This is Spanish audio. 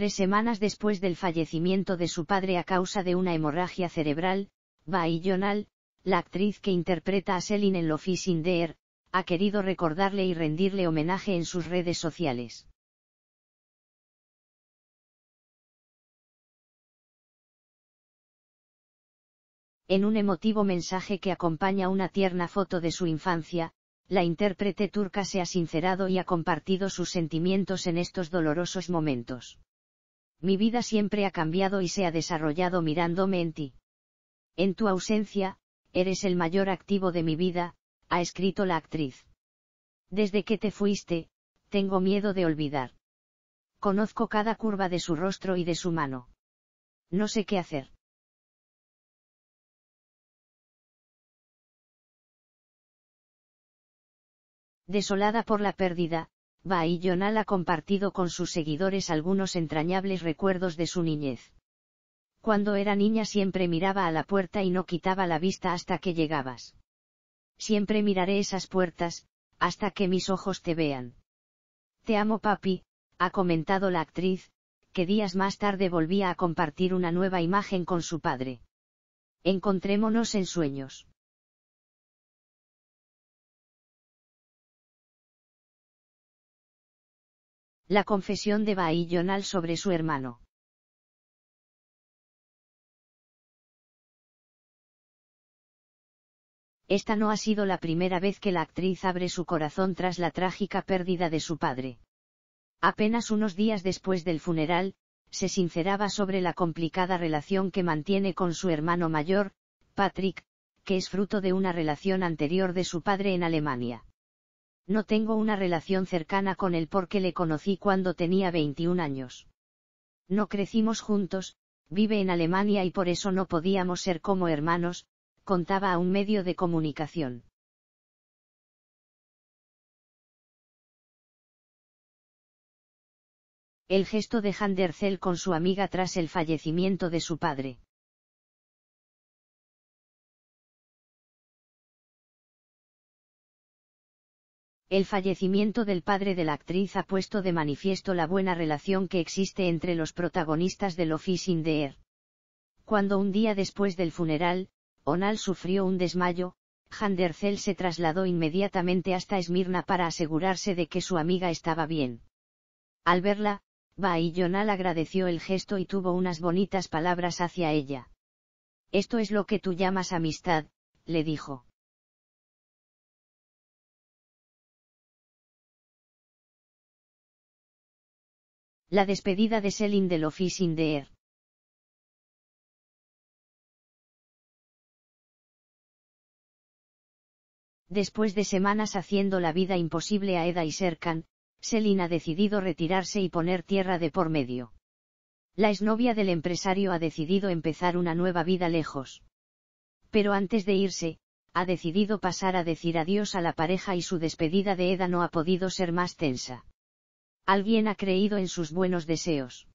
tres semanas después del fallecimiento de su padre a causa de una hemorragia cerebral, Yonal, la actriz que interpreta a Selin en Lo in ha querido recordarle y rendirle homenaje en sus redes sociales. En un emotivo mensaje que acompaña una tierna foto de su infancia, la intérprete turca se ha sincerado y ha compartido sus sentimientos en estos dolorosos momentos. Mi vida siempre ha cambiado y se ha desarrollado mirándome en ti. En tu ausencia, eres el mayor activo de mi vida, ha escrito la actriz. Desde que te fuiste, tengo miedo de olvidar. Conozco cada curva de su rostro y de su mano. No sé qué hacer. Desolada por la pérdida, Baillonal ha compartido con sus seguidores algunos entrañables recuerdos de su niñez. Cuando era niña siempre miraba a la puerta y no quitaba la vista hasta que llegabas. Siempre miraré esas puertas, hasta que mis ojos te vean. Te amo papi, ha comentado la actriz, que días más tarde volvía a compartir una nueva imagen con su padre. Encontrémonos en sueños. La confesión de Baillonal sobre su hermano. Esta no ha sido la primera vez que la actriz abre su corazón tras la trágica pérdida de su padre. Apenas unos días después del funeral, se sinceraba sobre la complicada relación que mantiene con su hermano mayor, Patrick, que es fruto de una relación anterior de su padre en Alemania. No tengo una relación cercana con él porque le conocí cuando tenía 21 años. No crecimos juntos, vive en Alemania y por eso no podíamos ser como hermanos, contaba a un medio de comunicación. El gesto de Handercel con su amiga tras el fallecimiento de su padre. El fallecimiento del padre de la actriz ha puesto de manifiesto la buena relación que existe entre los protagonistas del Office in the Air. Cuando un día después del funeral, Onal sufrió un desmayo, Handercel se trasladó inmediatamente hasta Esmirna para asegurarse de que su amiga estaba bien. Al verla, Baillonal agradeció el gesto y tuvo unas bonitas palabras hacia ella. Esto es lo que tú llamas amistad, le dijo. la despedida de Selin del Office de er. Después de semanas haciendo la vida imposible a Eda y Serkan, Selin ha decidido retirarse y poner tierra de por medio. La exnovia del empresario ha decidido empezar una nueva vida lejos. Pero antes de irse, ha decidido pasar a decir adiós a la pareja y su despedida de Eda no ha podido ser más tensa. Alguien ha creído en sus buenos deseos.